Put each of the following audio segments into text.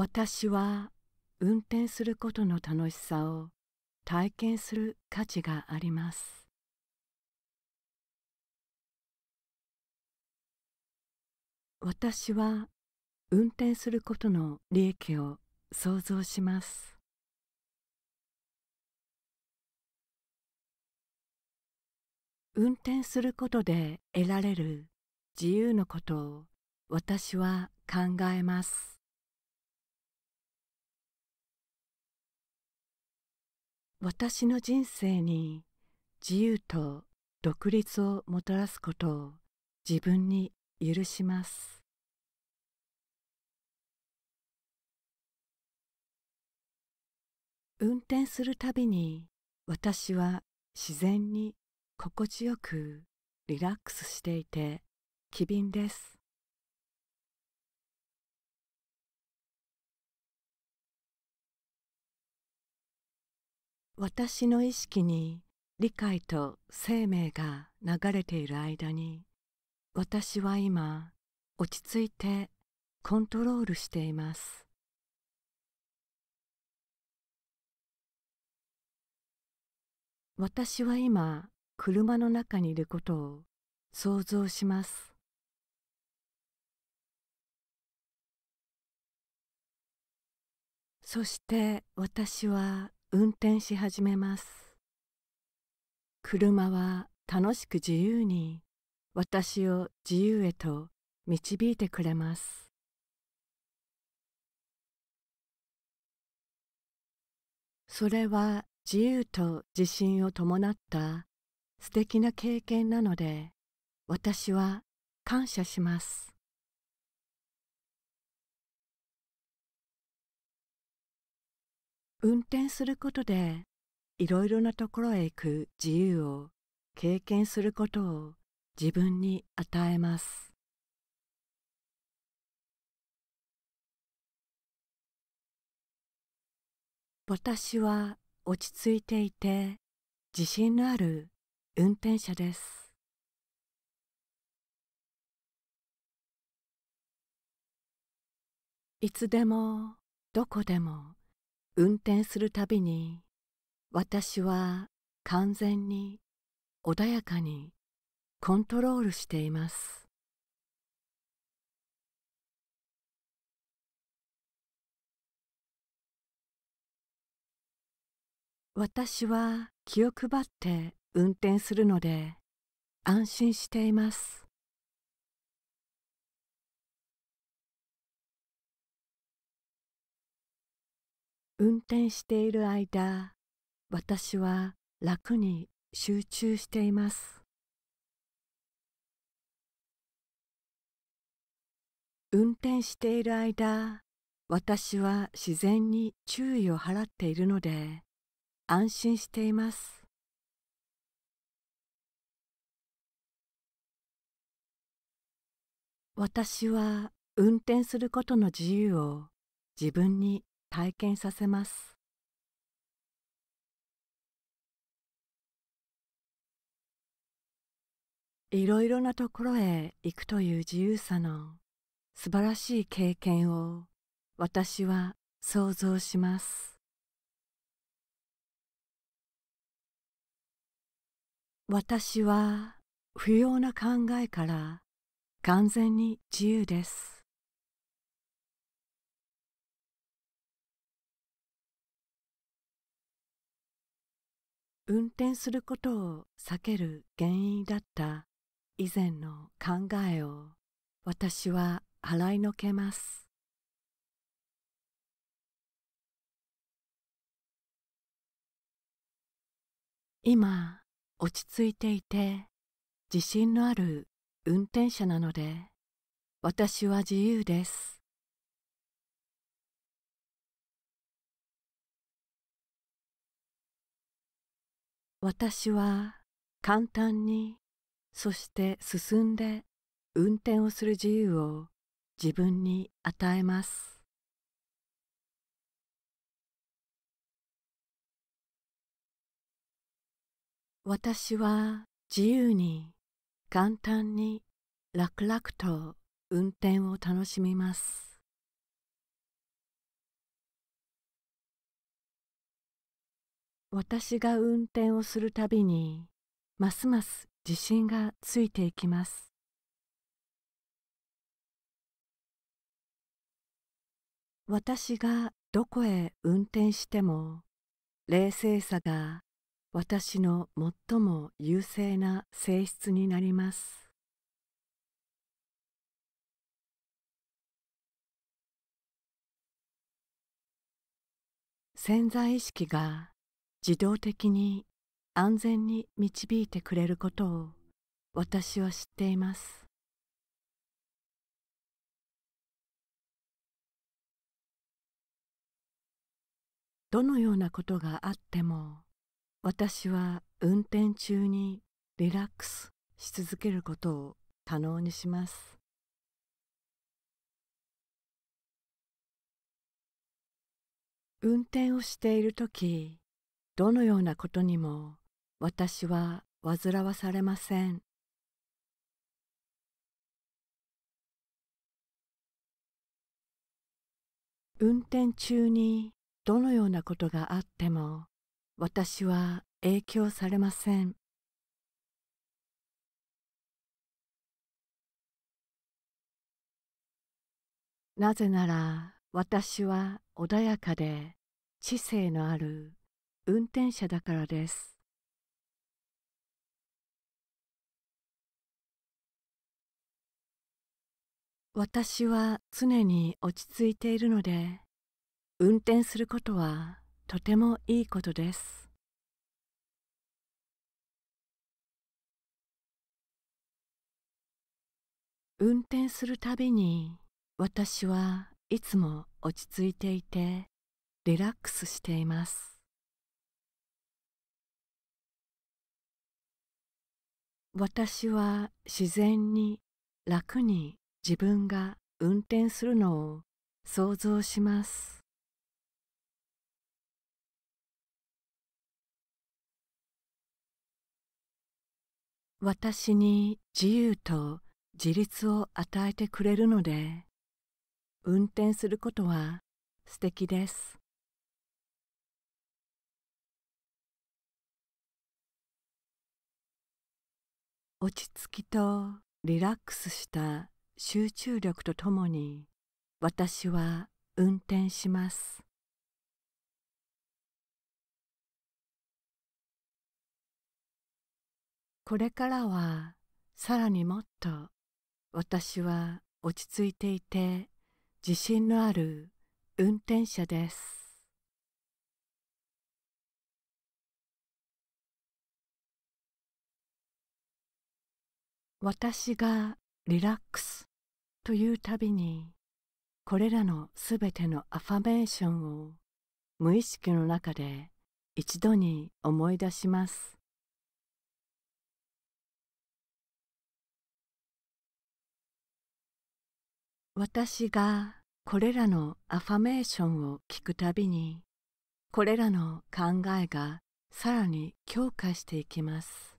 私は運転することの楽しさを体験する価値があります。私は運転することの利益を想像します。運転することで得られる自由のことを私は考えます。私の人生に自由と独立をもたらすことを自分に許します。運転するたびに私は自然に心地よくリラックスしていて機敏です。私の意識に理解と生命が流れている間に私は今落ち着いてコントロールしています私は今車の中にいることを想像しますそして私は運転し始めます車は楽しく自由に私を自由へと導いてくれますそれは自由と自信を伴った素敵な経験なので私は感謝します運転することでいろいろなところへ行く自由を経験することを自分に与えます。私は落ち着いていて自信のある運転者です。いつでもどこでも運転するたびに私は完全に穏やかにコントロールしています私は気を配って運転するので安心しています運転している間私は楽に集中しています運転している間私は自然に注意を払っているので安心しています私は運転することの自由を自分に体験させます。いろいろなところへ行くという自由さの素晴らしい経験を私は想像します。私は不要な考えから完全に自由です。運転することを避ける原因だった以前の考えを私は払いのけます。今落ち着いていて自信のある運転者なので私は自由です。私は簡単にそして進んで運転をする自由を自分に与えます。私は自由に簡単に楽々と運転を楽しみます。私が運転をするたびにますます自信がついていきます私がどこへ運転しても冷静さが私の最も優勢な性質になります潜在意識が自動的に安全に導いてくれることを私は知っていますどのようなことがあっても私は運転中にリラックスし続けることを可能にします運転をしている時どのようなことにも私は煩わされません。運転中にどのようなことがあっても私は影響されません。なぜなら私は穏やかで知性のある運転者だからです。私は常に落ち着いているので、運転することはとてもいいことです。運転するたびに私はいつも落ち着いていてリラックスしています。私は自然に楽に自分が運転するのを想像します。私に自由と自立を与えてくれるので運転することは素敵です。落ち着きとリラックスした集中力とともに私は運転します。これからはさらにもっと私は落ち着いていて自信のある運転者です。私がリラックスというたびにこれらのすべてのアファメーションを無意識の中で一度に思い出します。私がこれらのアファメーションを聞くたびにこれらの考えがさらに強化していきます。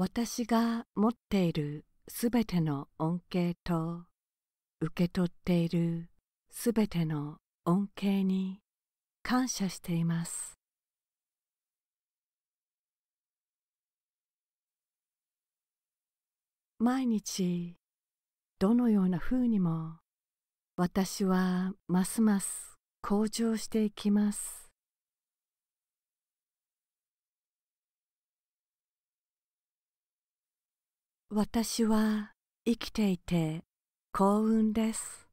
私が持っているすべての恩恵と受け取っているすべての恩恵に感謝しています。毎日どのようなふうにも私はますます向上していきます。私は生きていて幸運です。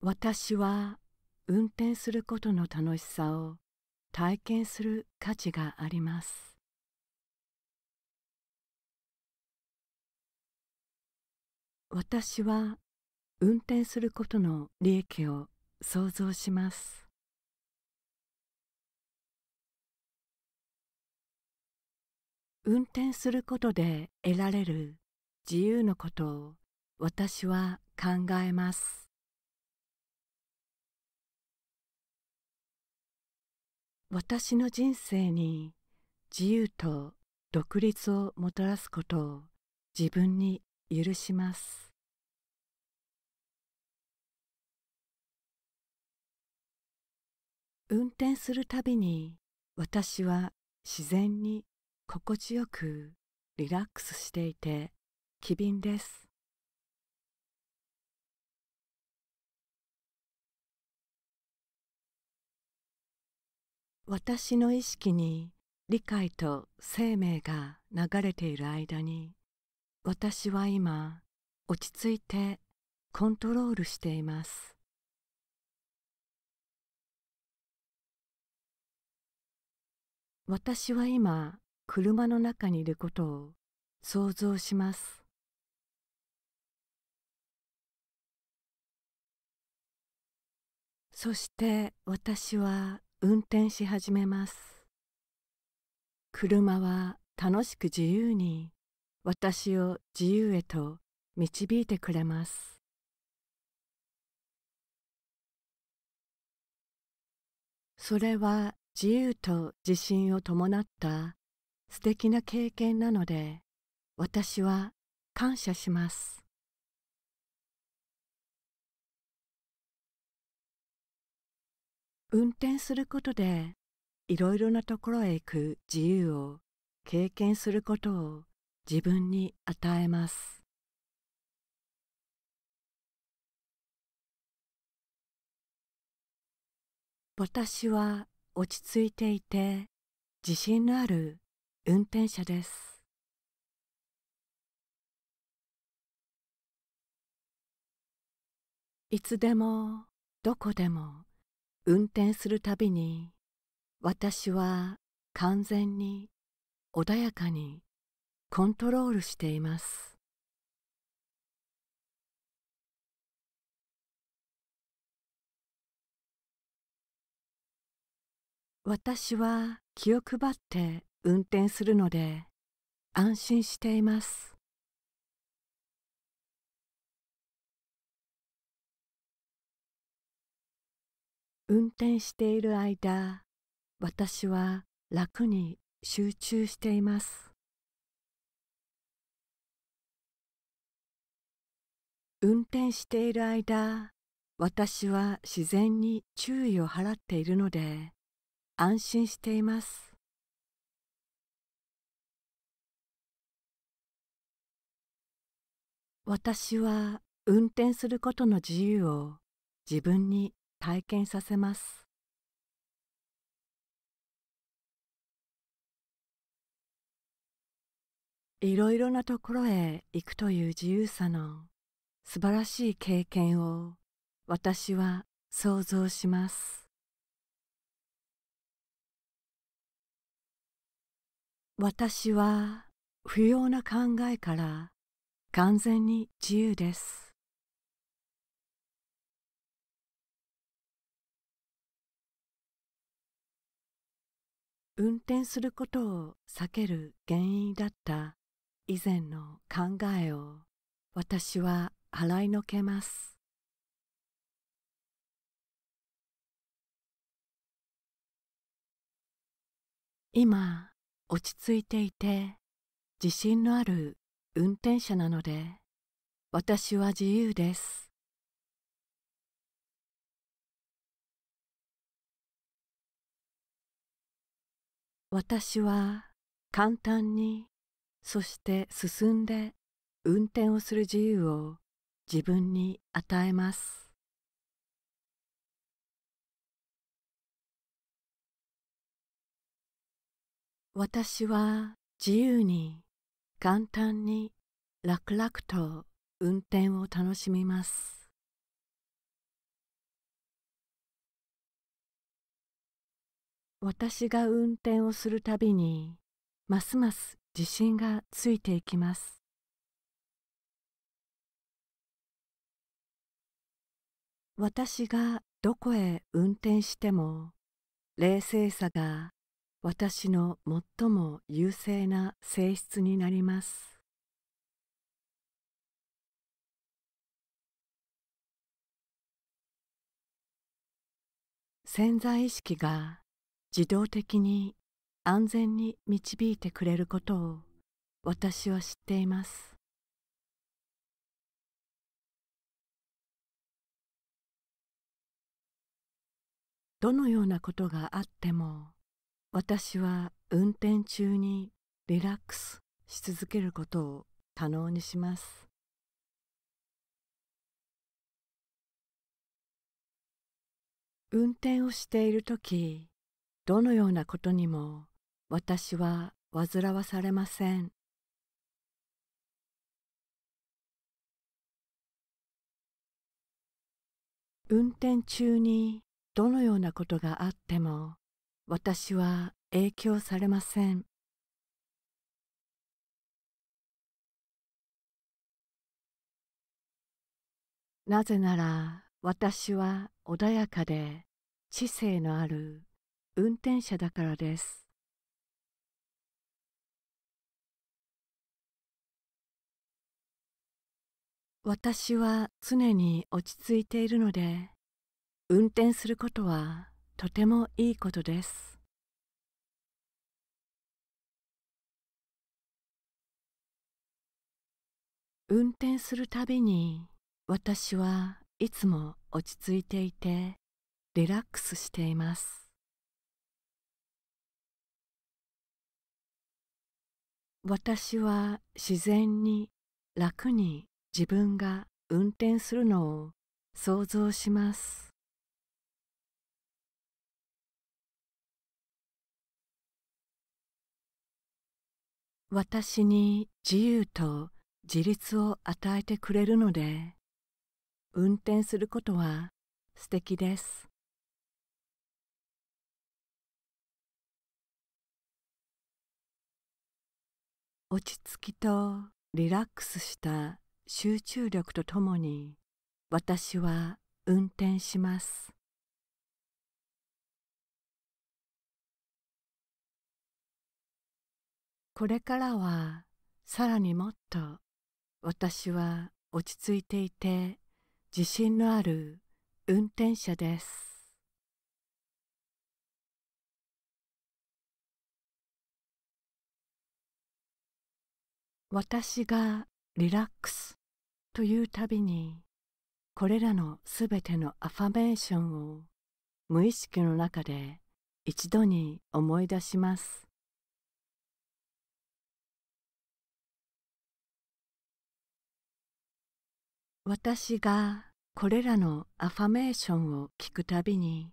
私は運転することの楽しさを体験する価値があります。私は運転することの利益を想像します。運転することで得られる自由のことを私は考えます。私の人生に自由と独立をもたらすことを自分に許します。運転するたびに私は自然に心地よくリラックスしていて機敏です私の意識に理解と生命が流れている間に私は今落ち着いてコントロールしています私は今車の中にいることを想像します。そして私は運転し始めます。車は楽しく自由に私を自由へと導いてくれます。それは自由と自信を伴った素敵な経験なので私は感謝します。運転することでいろいろなところへ行く自由を経験することを自分に与えます。私は落ち着いていて自信のある運転者ですいつでもどこでも運転するたびに私は完全に穏やかにコントロールしています私は気を配って運転するので安心しています運転している間私は楽に集中しています運転している間私は自然に注意を払っているので安心しています私は運転することの自由を自分に体験させますいろいろなところへ行くという自由さの素晴らしい経験を私は想像します私は不要な考えから完全に自由です運転することを避ける原因だった以前の考えを私は払いのけます今落ち着いていて自信のある運転者なので私は自由です私は簡単にそして進んで運転をする自由を自分に与えます私は自由に簡単に楽々と運転を楽しみます私が運転をするたびにますます自信がついていきます私がどこへ運転しても冷静さが私の最も優勢な性質になります潜在意識が自動的に安全に導いてくれることを私は知っていますどのようなことがあっても私は運転中にリラックスし続けることを可能にします。運転をしている時どのようなことにも私は煩わされません。運転中にどのようなことがあっても私は影響されませんなぜなら私は穏やかで知性のある運転者だからです私は常に落ち着いているので運転することはとてもいいことです。運転するたびに私はいつも落ち着いていてリラックスしています。私は自然に楽に自分が運転するのを想像します私に自由と自立を与えてくれるので運転することは素敵です。落ち着きとリラックスした集中力とともに私は運転します。これからはさらにもっと私は落ち着いていて自信のある運転者です。私がリラックスというたびにこれらのすべてのアファメーションを無意識の中で一度に思い出します。私がこれらのアファメーションを聞くたびに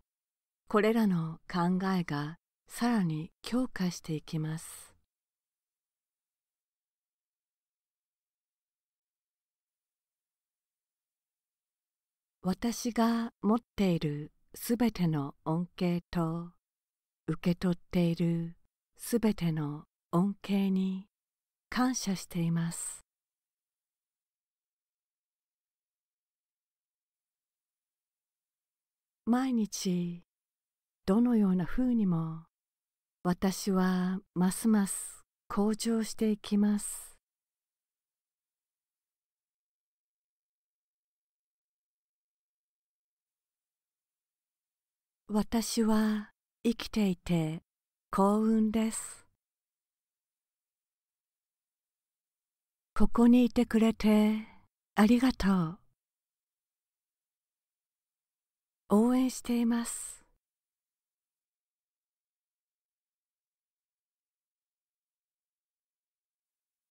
これらの考えがさらに強化していきます。私が持っているすべての恩恵と受け取っているすべての恩恵に感謝しています。毎日どのようなふうにも私はますます向上していきます。私は生きていて幸運です。ここにいてくれてありがとう。応援しています